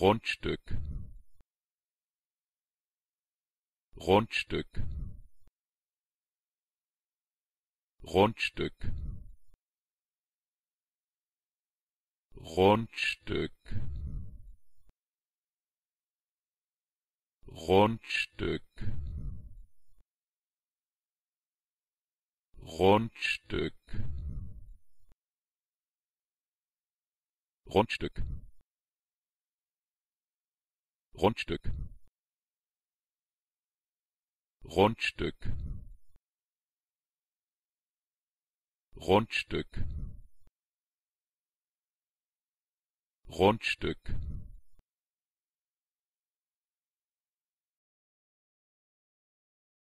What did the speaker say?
Rundstück Rundstück Rundstück Rundstück Rundstück Rundstück Rundstück Rundstück Rundstück Rundstück Rundstück